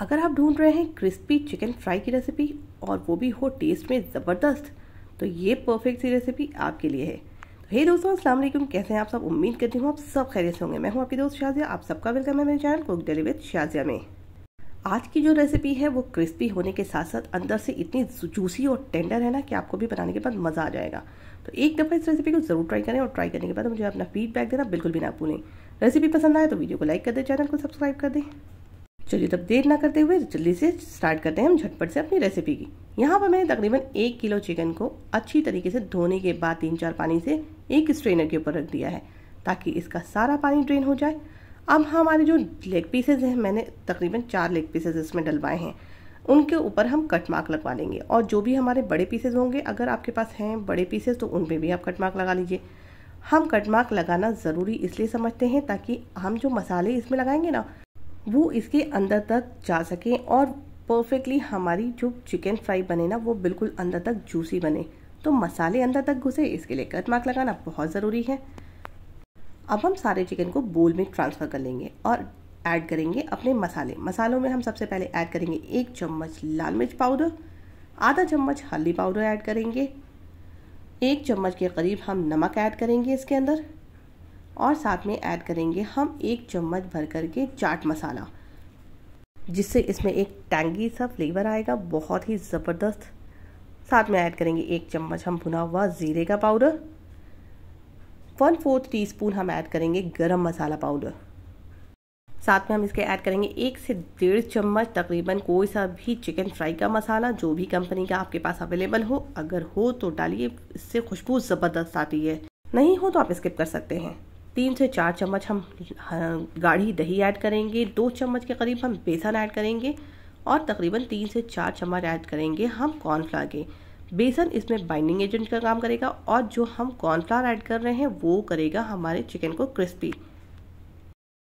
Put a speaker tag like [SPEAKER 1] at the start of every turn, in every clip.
[SPEAKER 1] अगर आप ढूंढ रहे हैं क्रिस्पी चिकन फ्राई की रेसिपी और वो भी हो टेस्ट में ज़बरदस्त तो ये परफेक्ट सी रेसिपी आपके लिए है तो हे दोस्तों अस्सलाम वालेकुम कैसे हैं आप सब उम्मीद करती हूँ आप सब खैरियत होंगे मैं हूँ आपकी दोस्त शाजिया आप सबका वेलकम है मेरे channel cook daily with Shazia में आज की जो रेसिपी है वो क्रिस्पी होने के साथ साथ अंदर से इतनी जूसी और टेंडर है ना कि आपको भी बनाने के बाद मज़ा आ जाएगा तो एक दफ़ा इस रेसिपी को ज़रूर ट्राई करें और ट्राई करने के बाद मुझे अपना फीडबैक देना बिल्कुल भी ना भूलें रेसिपी पसंद आए तो वीडियो को लाइक कर दें चैनल को सब्सक्राइब कर दें चलिए तब देर ना करते हुए जल्दी से स्टार्ट करते हैं हम झटपट से अपनी रेसिपी की यहाँ पर मैंने तकरीबन एक किलो चिकन को अच्छी तरीके से धोने के बाद तीन चार पानी से एक स्ट्रेनर के ऊपर रख दिया है ताकि इसका सारा पानी ड्रेन हो जाए अब हमारे जो लेग पीसेज हैं मैंने तकरीबन चार लेग पीसेज इसमें डलवाए हैं उनके ऊपर हम कट मार्क लगवा लेंगे और जो भी हमारे बड़े पीसेज होंगे अगर आपके पास हैं बड़े पीसेज तो उनमें भी आप कट मार्क लगा लीजिए हम कट मार्क लगाना ज़रूरी इसलिए समझते हैं ताकि हम जो मसाले इसमें लगाएंगे ना वो इसके अंदर तक जा सके और परफेक्टली हमारी जो चिकन फ्राई बने ना वो बिल्कुल अंदर तक जूसी बने तो मसाले अंदर तक घुसे इसके लिए कट मार्क लगाना बहुत ज़रूरी है अब हम सारे चिकन को बोल में ट्रांसफ़र कर लेंगे और ऐड करेंगे अपने मसाले मसालों में हम सबसे पहले ऐड करेंगे एक चम्मच लाल मिर्च पाउडर आधा चम्मच हल्दी पाउडर ऐड करेंगे एक चम्मच के करीब हम नमक ऐड करेंगे इसके अंदर और साथ में ऐड करेंगे हम एक चम्मच भर करके चाट मसाला जिससे इसमें एक टैंगी सा फ्लेवर आएगा बहुत ही ज़बरदस्त साथ में ऐड करेंगे एक चम्मच हम भुना हुआ ज़ीरे का powder one fourth teaspoon हम ऐड करेंगे गरम मसाला पाउडर साथ में हम इसके ऐड करेंगे एक से डेढ़ चम्मच तकरीबन कोई सा भी चिकन फ्राई का मसाला जो भी कंपनी का आपके पास अवेलेबल हो अगर हो तो डालिए इससे खुशबू ज़बरदस्त आती है नहीं हो तो आप स्किप कर सकते हैं तीन से चार चम्मच हम हाँ, गाढ़ी दही ऐड करेंगे दो चम्मच के करीब हम बेसन ऐड करेंगे और तकरीबन तीन से चार चम्मच ऐड करेंगे हम कॉर्नफ्लावर के बेसन इसमें बाइंडिंग एजेंट का काम करेगा और जो हम कॉर्नफ्लावर ऐड कर रहे हैं वो करेगा हमारे चिकन को क्रिस्पी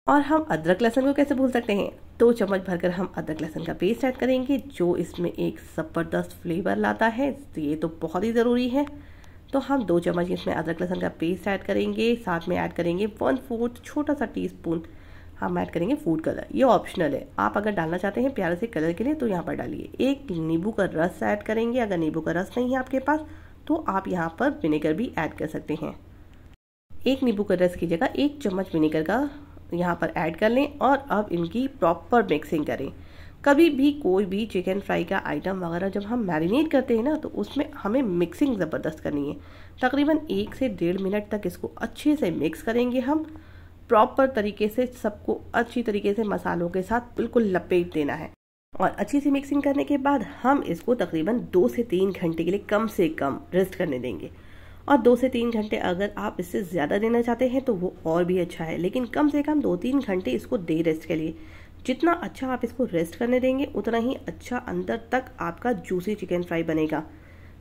[SPEAKER 1] और हम अदरक लहसुन को कैसे भूल सकते हैं दो चम्मच भरकर हम अदरक लहसुन का पेस्ट ऐड करेंगे जो इसमें एक ज़बरदस्त फ्लेवर लाता है तो ये तो बहुत ही ज़रूरी है तो हम दो चम्मच इसमें अदरक लहसन का पेस्ट ऐड करेंगे साथ में ऐड करेंगे वन फोर्थ छोटा सा टीस्पून हम ऐड करेंगे फूड कलर ये ऑप्शनल है आप अगर डालना चाहते हैं प्यारे से कलर के लिए तो यहाँ पर डालिए एक नींबू का रस ऐड करेंगे अगर नींबू का रस नहीं है आपके पास तो आप यहाँ पर विनेगर भी ऐड कर सकते हैं एक नींबू का रस की जगह एक चम्मच विनेगर का यहाँ पर ऐड कर लें और अब इनकी प्रॉपर मिक्सिंग करें कभी भी कोई भी चिकन फ्राई का आइटम वगैरह जब हम मैरिनेट करते हैं ना तो उसमें हमें मिक्सिंग ज़बरदस्त करनी है तकरीबन एक से डेढ़ मिनट तक इसको अच्छे से मिक्स करेंगे हम प्रॉपर तरीके से सबको अच्छी तरीके से मसालों के साथ बिल्कुल लपेट देना है और अच्छी सी मिक्सिंग करने के बाद हम इसको तकरीबन दो से तीन घंटे के लिए कम से कम रेस्ट करने देंगे और दो से तीन घंटे अगर आप इससे ज़्यादा देना चाहते हैं तो वो और भी अच्छा है लेकिन कम से कम दो तीन घंटे इसको दे रेस्ट के लिए जितना अच्छा आप इसको रेस्ट करने देंगे उतना ही अच्छा अंदर तक आपका जूसी चिकन फ्राई बनेगा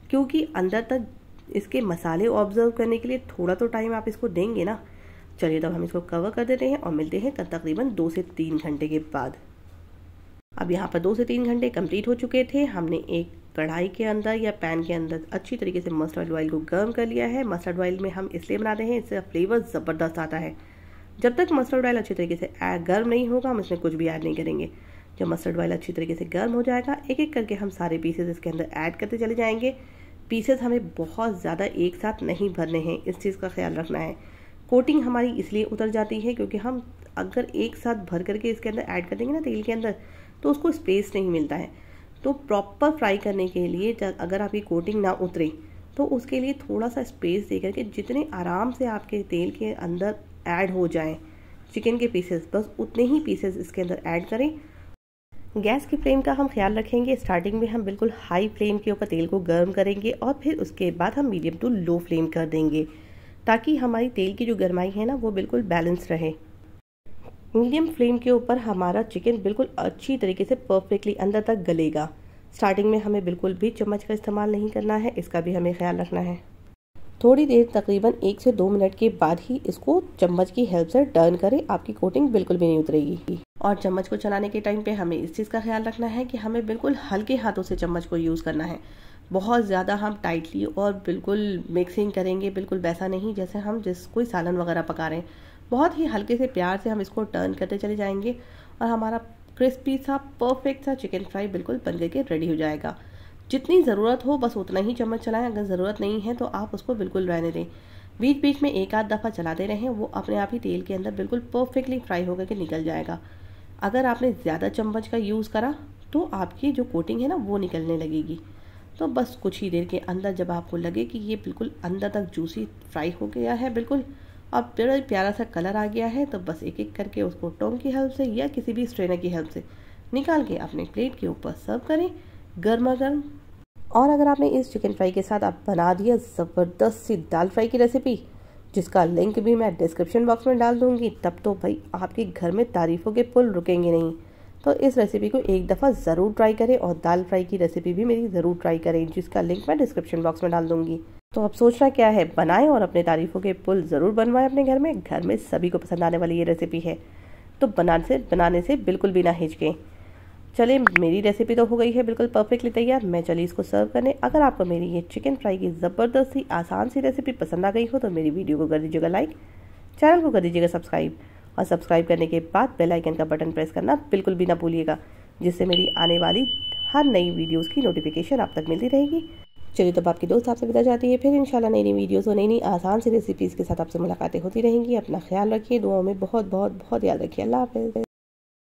[SPEAKER 1] क्योंकि अंदर तक इसके मसाले ऑब्जर्व करने के लिए थोड़ा तो टाइम आप इसको देंगे ना चलिए तब हम इसको कवर कर देते हैं और मिलते हैं तकरीबन दो से तीन घंटे के बाद अब यहाँ पर दो से तीन घंटे कंप्लीट हो चुके थे हमने एक कढ़ाई के अंदर या पैन के अंदर अच्छी तरीके से मस्टर्ड ऑयल को गर्म कर लिया है मस्टर्ड ऑयल में हम इसलिए बनाते हैं इससे फ्लेवर ज़बरदस्त आता है जब तक मस्टर्ड ऑयल अच्छी तरीके से गर्म नहीं होगा हम इसमें कुछ भी ऐड नहीं करेंगे जब मस्टर्ड ऑयल अच्छी तरीके से गर्म हो जाएगा एक एक करके हम सारे पीसेज इसके अंदर ऐड करते चले जाएंगे पीसेज हमें बहुत ज़्यादा एक साथ नहीं भरने हैं इस चीज़ का ख्याल रखना है कोटिंग हमारी इसलिए उतर जाती है क्योंकि हम अगर एक साथ भर करके इसके अंदर ऐड कर देंगे ना तेल के अंदर तो उसको स्पेस नहीं मिलता है तो प्रॉपर फ्राई करने के लिए अगर आपकी कोटिंग ना उतरे तो उसके लिए थोड़ा सा स्पेस दे करके जितने आराम से आपके तेल के अंदर ऐड हो जाएं चिकन के पीसेस बस उतने ही पीसेस इसके अंदर ऐड करें गैस की फ्लेम का हम ख्याल रखेंगे स्टार्टिंग में हम बिल्कुल हाई फ्लेम के ऊपर तेल को गर्म करेंगे और फिर उसके बाद हम मीडियम टू लो फ्लेम कर देंगे ताकि हमारी तेल की जो गर्माई है ना वो बिल्कुल बैलेंस रहे मीडियम फ्लेम के ऊपर हमारा चिकन बिल्कुल अच्छी तरीके से परफेक्टली अंदर तक गलेगा स्टार्टिंग में हमें बिल्कुल भी चम्मच का इस्तेमाल नहीं करना है इसका भी हमें ख्याल रखना है थोड़ी देर तकरीबन एक से दो मिनट के बाद ही इसको चम्मच की हेल्प से टर्न करें आपकी कोटिंग बिल्कुल भी नहीं उतरेगी और चम्मच को चलाने के टाइम पे हमें इस चीज़ का ख्याल रखना है कि हमें बिल्कुल हल्के हाथों से चम्मच को यूज़ करना है बहुत ज़्यादा हम टाइटली और बिल्कुल मिक्सिंग करेंगे बिल्कुल वैसा नहीं जैसे हम जिस कोई सालन वगैरह पका रहे हैं बहुत ही हल्के से प्यार से हम इसको टर्न करते चले जाएंगे और हमारा क्रिस्पी सा परफेक्ट सा चिकन फ्राई बिल्कुल बन करके रेडी हो जाएगा जितनी ज़रूरत हो बस उतना ही चम्मच चलाएं अगर ज़रूरत नहीं है तो आप उसको बिल्कुल रहने दें बीच बीच में एक आध दफ़ा चलाते रहें वो अपने आप ही तेल के अंदर बिल्कुल परफेक्टली फ्राई होकर के निकल जाएगा अगर आपने ज़्यादा चम्मच का यूज़ करा तो आपकी जो कोटिंग है ना वो निकलने लगेगी तो बस कुछ ही देर के अंदर जब आपको लगे कि ये बिल्कुल अंदर तक जूसी फ्राई हो गया है बिल्कुल और बड़ा प्यारा सा कलर आ गया है तो बस एक एक करके उसको टोंग की हेल्प से या किसी भी स्ट्रेनर की हेल्प से निकाल के अपने प्लेट के ऊपर सर्व करें गर्मा गर्म और अगर आपने इस चिकन फ्राई के साथ आप बना दिया ज़बरदस्त सी दाल फ्राई की रेसिपी जिसका लिंक भी मैं डिस्क्रिप्शन बॉक्स में डाल दूंगी तब तो भाई आपके घर में तारीफ़ों के पुल रुकेंगे नहीं तो इस रेसिपी को एक दफ़ा ज़रूर ट्राई करें और दाल फ्राई की रेसिपी भी मेरी ज़रूर ट्राई करें जिसका लिंक मैं डिस्क्रिप्शन बॉक्स में डाल दूंगी तो अब सोचना क्या है बनाएं और अपने तारीफ़ों के पुल ज़रूर बनवाएं अपने घर में घर में सभी को पसंद आने वाली ये रेसिपी है तो बनाने से बनाने से बिल्कुल भी ना हिचकें चलिए मेरी रेसिपी तो हो गई है बिल्कुल परफेक्टली तैयार मैं चली इसको सर्व करने अगर आपको मेरी ये चिकन फ्राई की ज़बरदस्त सी आसान सी रेसिपी पसंद आ गई हो तो मेरी वीडियो को कर दीजिएगा लाइक चैनल को कर दीजिएगा सब्सक्राइब और सब्सक्राइब करने के बाद बेल आइकन का बटन प्रेस करना बिल्कुल भी ना भूलिएगा जिससे मेरी आने वाली हर नई वीडियोस की नोटिफिकेशन आप तक मिलती रहेगी चलिए तब आपकी दोस्त आपसे बिता जाती है फिर इंशाल्लाह नई नई वीडियोस और नई नई आसान सी रेसिपीज़ के साथ आपसे मुलाकातें होती रहेंगी अपना ख्याल रखिए दुआओं में बहुत बहुत बहुत याद रखिए अल्लाह हाफिज़